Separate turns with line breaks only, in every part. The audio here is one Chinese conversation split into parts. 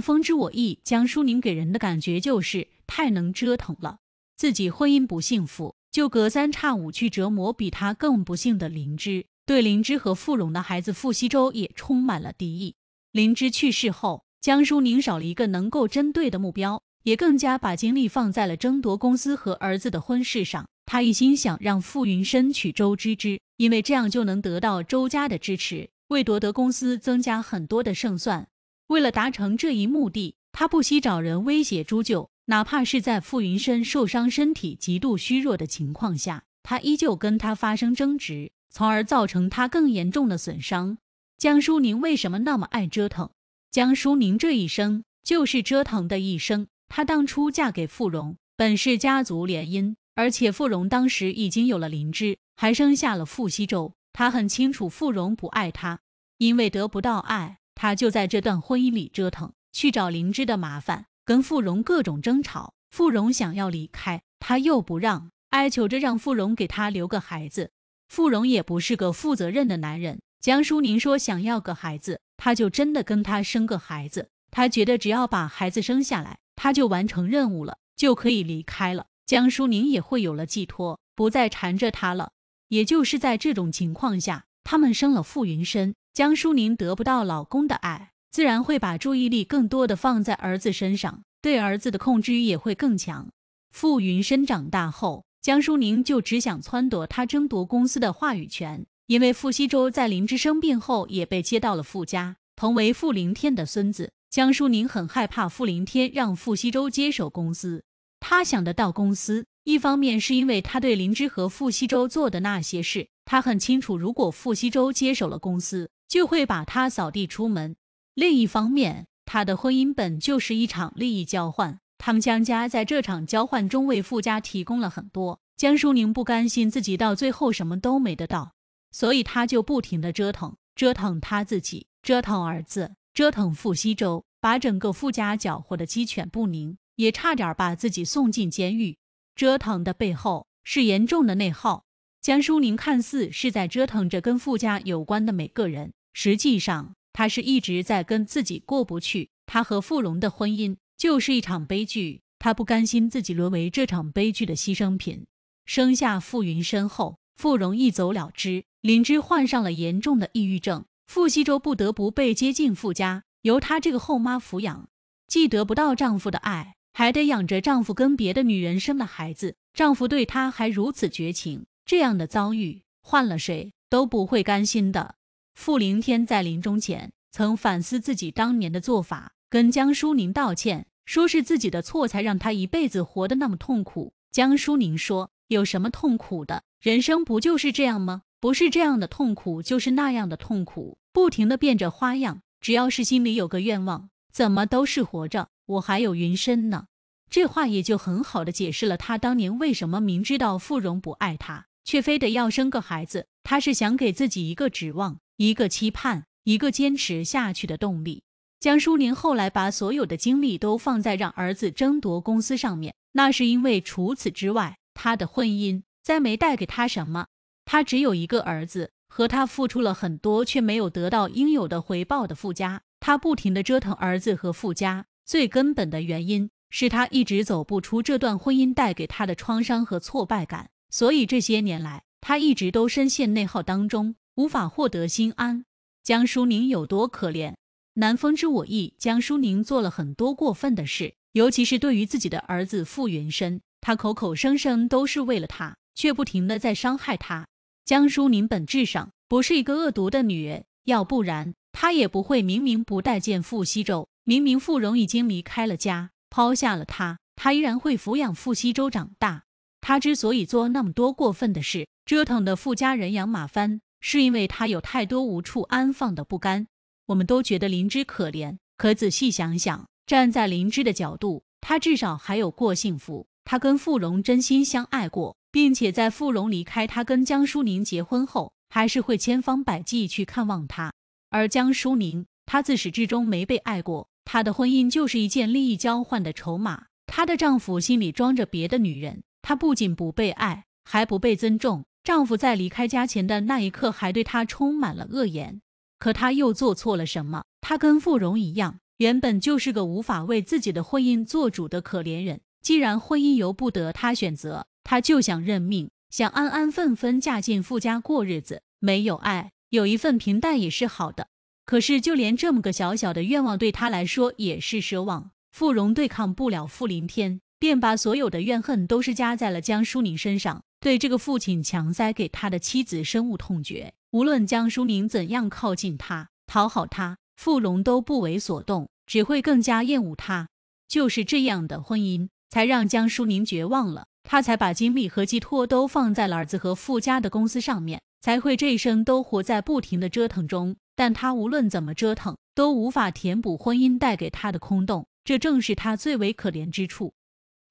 风知我意，江疏宁给人的感觉就是太能折腾了。自己婚姻不幸福，就隔三差五去折磨比她更不幸的林芝。对林芝和傅荣的孩子傅西周也充满了敌意。林芝去世后，江疏宁少了一个能够针对的目标，也更加把精力放在了争夺公司和儿子的婚事上。她一心想让傅云深娶周芝芝，因为这样就能得到周家的支持，为夺得公司增加很多的胜算。为了达成这一目的，他不惜找人威胁朱九，哪怕是在傅云深受伤、身体极度虚弱的情况下，他依旧跟他发生争执，从而造成他更严重的损伤。江淑宁为什么那么爱折腾？江淑宁这一生就是折腾的一生。她当初嫁给傅荣，本是家族联姻，而且傅荣当时已经有了灵芝，还生下了傅西周。她很清楚傅荣不爱她，因为得不到爱。他就在这段婚姻里折腾，去找灵芝的麻烦，跟傅荣各种争吵。傅荣想要离开，他又不让，哀求着让傅荣给他留个孩子。傅荣也不是个负责任的男人。江淑宁说想要个孩子，他就真的跟他生个孩子。他觉得只要把孩子生下来，他就完成任务了，就可以离开了。江淑宁也会有了寄托，不再缠着他了。也就是在这种情况下，他们生了傅云深。江疏宁得不到老公的爱，自然会把注意力更多的放在儿子身上，对儿子的控制欲也会更强。傅云深长大后，江疏宁就只想撺掇他争夺公司的话语权。因为傅西周在林芝生病后也被接到了傅家，同为傅林天的孙子，江疏宁很害怕傅林天让傅西周接手公司。他想得到公司，一方面是因为他对林芝和傅西周做的那些事，他很清楚，如果傅西周接手了公司，就会把他扫地出门。另一方面，他的婚姻本就是一场利益交换，他们江家在这场交换中为傅家提供了很多。江淑宁不甘心自己到最后什么都没得到，所以他就不停的折腾，折腾他自己，折腾儿子，折腾傅西周，把整个傅家搅和的鸡犬不宁，也差点把自己送进监狱。折腾的背后是严重的内耗。江淑宁看似是在折腾着跟傅家有关的每个人。实际上，她是一直在跟自己过不去。她和傅荣的婚姻就是一场悲剧。她不甘心自己沦为这场悲剧的牺牲品。生下傅云身后，傅荣一走了之，林芝患上了严重的抑郁症。傅西周不得不被接进傅家，由他这个后妈抚养，既得不到丈夫的爱，还得养着丈夫跟别的女人生了孩子。丈夫对她还如此绝情，这样的遭遇，换了谁都不会甘心的。傅凌天在临终前曾反思自己当年的做法，跟江疏宁道歉，说是自己的错，才让他一辈子活得那么痛苦。江疏宁说：“有什么痛苦的？人生不就是这样吗？不是这样的痛苦，就是那样的痛苦，不停的变着花样。只要是心里有个愿望，怎么都是活着。我还有云深呢。”这话也就很好的解释了他当年为什么明知道傅融不爱他，却非得要生个孩子。他是想给自己一个指望。一个期盼，一个坚持下去的动力。江疏宁后来把所有的精力都放在让儿子争夺公司上面，那是因为除此之外，她的婚姻再没带给她什么。他只有一个儿子和他付出了很多却没有得到应有的回报的富家。他不停的折腾儿子和富家，最根本的原因是他一直走不出这段婚姻带给他的创伤和挫败感。所以这些年来，他一直都深陷内耗当中。无法获得心安，江淑宁有多可怜？南风知我意，江淑宁做了很多过分的事，尤其是对于自己的儿子傅云深，他口口声声都是为了他，却不停的在伤害他。江淑宁本质上不是一个恶毒的女人，要不然她也不会明明不待见傅西周，明明傅荣已经离开了家，抛下了他，她依然会抚养傅西周长大。她之所以做那么多过分的事，折腾的傅家人仰马翻。是因为他有太多无处安放的不甘，我们都觉得林芝可怜。可仔细想想，站在林芝的角度，他至少还有过幸福。他跟傅荣真心相爱过，并且在傅荣离开，他跟江淑宁结婚后，还是会千方百计去看望他。而江淑宁，她自始至终没被爱过，她的婚姻就是一件利益交换的筹码。她的丈夫心里装着别的女人，她不仅不被爱，还不被尊重。丈夫在离开家前的那一刻，还对她充满了恶言。可她又做错了什么？她跟傅蓉一样，原本就是个无法为自己的婚姻做主的可怜人。既然婚姻由不得她选择，她就想认命，想安安分分嫁进傅家过日子。没有爱，有一份平淡也是好的。可是，就连这么个小小的愿望，对她来说也是奢望。傅蓉对抗不了傅林天，便把所有的怨恨都是加在了江淑宁身上。对这个父亲强塞给他的妻子深恶痛绝，无论江淑宁怎样靠近他、讨好他，傅龙都不为所动，只会更加厌恶他。就是这样的婚姻，才让江淑宁绝望了，他才把精力和寄托都放在了儿子和傅家的公司上面，才会这一生都活在不停的折腾中。但他无论怎么折腾，都无法填补婚姻带给他的空洞，这正是他最为可怜之处。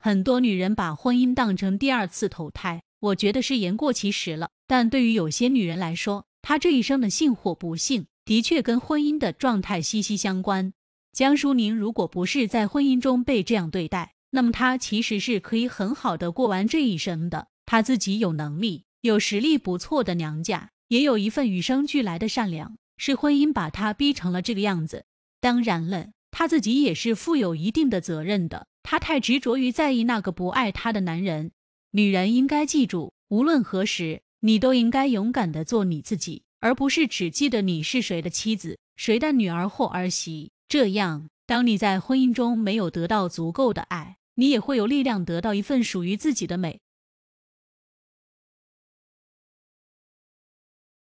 很多女人把婚姻当成第二次投胎，我觉得是言过其实了。但对于有些女人来说，她这一生的幸或不幸的确跟婚姻的状态息息相关。江淑宁如果不是在婚姻中被这样对待，那么她其实是可以很好的过完这一生的。她自己有能力、有实力，不错的娘家也有一份与生俱来的善良，是婚姻把她逼成了这个样子。当然了，她自己也是负有一定的责任的。她太执着于在意那个不爱她的男人。女人应该记住，无论何时，你都应该勇敢的做你自己，而不是只记得你是谁的妻子、谁的女儿或儿媳。这样，当你在婚姻中没有得到足够的爱，你也会有力量得到一份属于自己的美。